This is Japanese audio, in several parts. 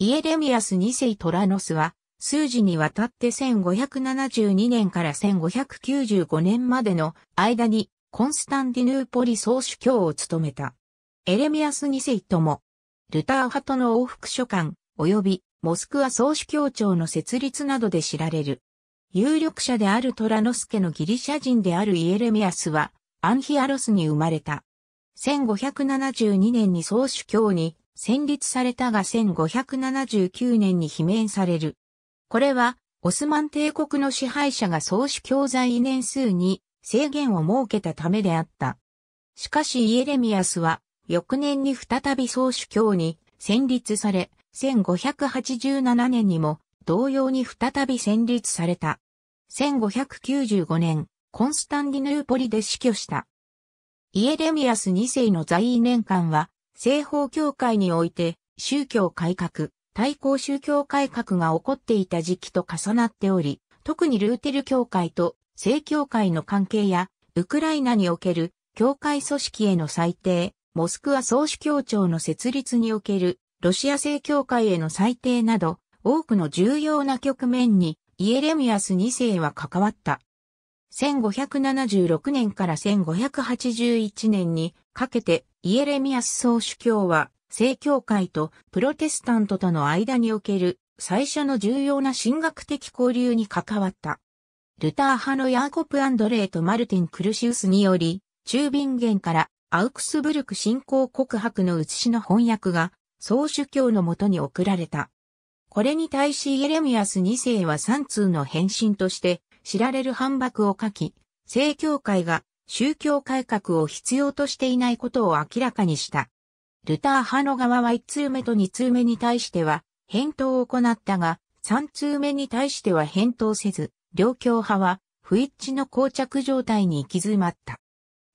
イエレミアス2世トラノスは、数字にわたって1572年から1595年までの間にコンスタンディヌーポリ総主教を務めた。エレミアス2世とも、ルター派との往復書館、及びモスクワ総主教庁の設立などで知られる。有力者であるトラノス家のギリシャ人であるイエレミアスは、アンヒアロスに生まれた。1572年に総主教に戦立されたが1579年に罷免される。これは、オスマン帝国の支配者が総主教在年数に制限を設けたためであった。しかしイエレミアスは、翌年に再び総主教に戦立され、1587年にも同様に再び戦立された。1595年、コンスタンディヌーポリで死去した。イエレミアス2世の在位年間は、西方教会において宗教改革、対抗宗教改革が起こっていた時期と重なっており、特にルーテル教会と正教会の関係や、ウクライナにおける教会組織への裁定、モスクワ総主教庁の設立におけるロシア正教会への裁定など、多くの重要な局面にイエレミアス2世は関わった。1576年から1581年にかけてイエレミアス総主教は正教会とプロテスタントとの間における最初の重要な神学的交流に関わった。ルター派のヤーコプ・アンドレーとマルティン・クルシウスにより、中便源からアウクスブルク信仰告白の写しの翻訳が、総主教のもとに送られた。これに対しイエレミアス2世は3通の返信として、知られる反駁を書き、正教会が宗教改革を必要としていないことを明らかにした。ルター派の側は1通目と2通目に対しては返答を行ったが、3通目に対しては返答せず、両教派は不一致の膠着状態に行き詰まった。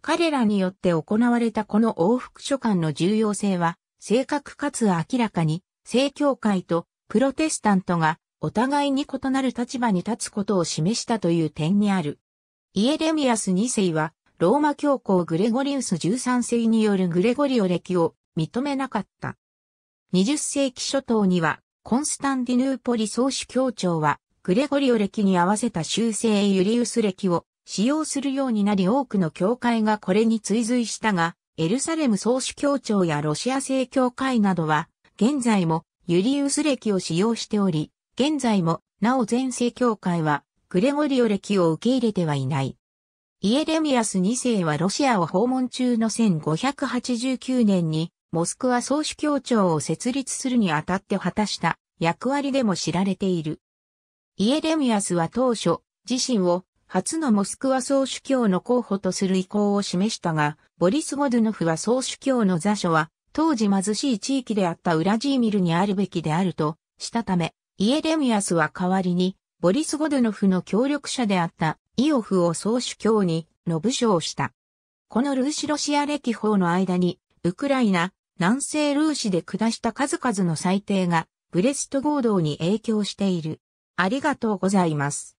彼らによって行われたこの往復書簡の重要性は、正確かつ明らかに、正教会とプロテスタントがお互いに異なる立場に立つことを示したという点にある。イエレミアス2世は、ローマ教皇グレゴリウス13世によるグレゴリオ歴を認めなかった。20世紀初頭には、コンスタンディヌーポリ総主教庁は、グレゴリオ歴に合わせた修正ユリウス歴を使用するようになり多くの教会がこれに追随したが、エルサレム総主教庁やロシア正教会などは、現在もユリウス歴を使用しており、現在も、なお全世教会は、グレゴリオ歴を受け入れてはいない。イエレミアス2世はロシアを訪問中の1589年に、モスクワ総主教庁を設立するにあたって果たした役割でも知られている。イエレミアスは当初、自身を初のモスクワ総主教の候補とする意向を示したが、ボリス・ゴドゥノフは総主教の座所は、当時貧しい地域であったウラジーミルにあるべきであるとしたため、イエレミアスは代わりに、ボリス・ゴドノフの協力者であったイオフを総主教に、の武将した。このルーシロシア歴法の間に、ウクライナ、南西ルーシで下した数々の裁定が、ブレスト合同に影響している。ありがとうございます。